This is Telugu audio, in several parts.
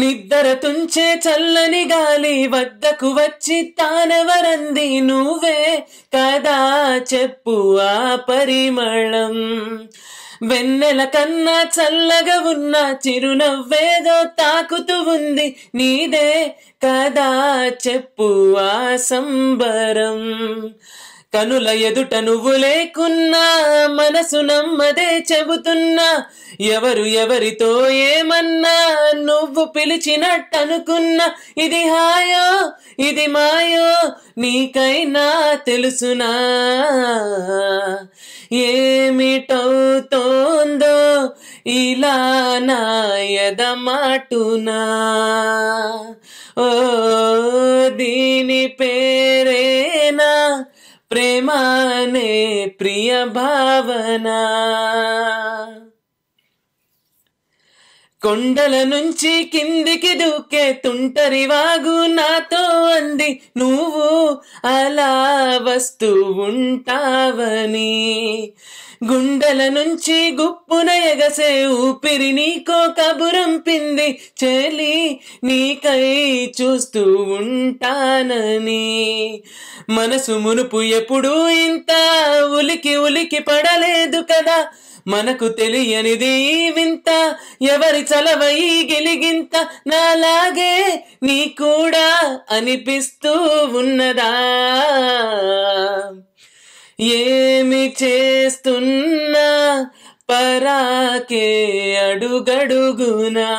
నిద్దర తుంచే చల్లని గాలి వద్దకు వచ్చి తానవరంది నువ్వే కదా చెప్పు ఆ పరిమళం వెన్నెల కన్నా చల్లగా ఉన్న చిరునవ్వేదో తాకుతూ ఉంది నీదే కదా చెప్పు ఆ సంబరం కనుల ఎదుట నువ్వు లేకున్నా మనసు నమ్మదే చెబుతున్నా ఎవరు ఎవరితో ఏమన్నా నువ్వు పిలిచినట్టనుకున్న ఇది హాయో ఇది మాయో నీకైనా తెలుసునా ఏమిటవుతోందో ఇలా నా ఓ దీని పేరేనా ప్రేమానే ప్రియ భావనా కొండల నుంచి కిందికి దూకే తుంటరి వాగు నాతో అంది నువ్వు అలా వస్తూ ఉంటావని గుండెల నుంచి గుప్పున ఎగసే ఊపిరి నీకో కబురంపింది చెలి నీకై చూస్తూ ఉంటానని మనసు మునుపు ఎప్పుడూ ఇంత ఉలికి ఉలికి పడలేదు కదా మనకు తెలియనిది వింత ఎవరి చలవై గెలిగింత నాలాగే నీ కూడా అనిపిస్తూ ఉన్నదా ఏమి చేస్తున్నా పరాకే అడుగడుగునా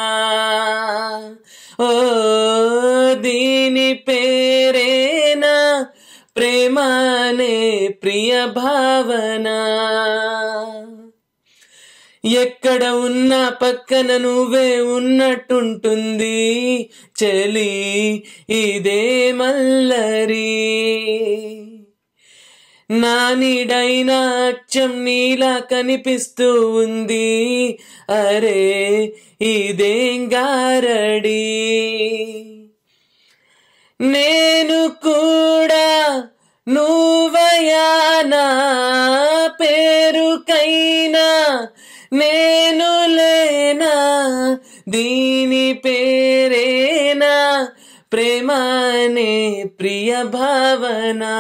ఓ దీని పేరేనా ప్రేమానే ప్రియ భావనా ఎక్కడ ఉన్నా పక్కన నువ్వే ఉన్నట్టుంటుంది చలి ఇదే మల్లరి నా నీడైన అచ్చం నీలా కనిపిస్తూ ఉంది అరే ఇదేం గారడి నేను కూడా నువ్వయా నా పేరుకైనా నేను లేనా దీని పేరేనా ప్రేమనే ప్రియ భావనా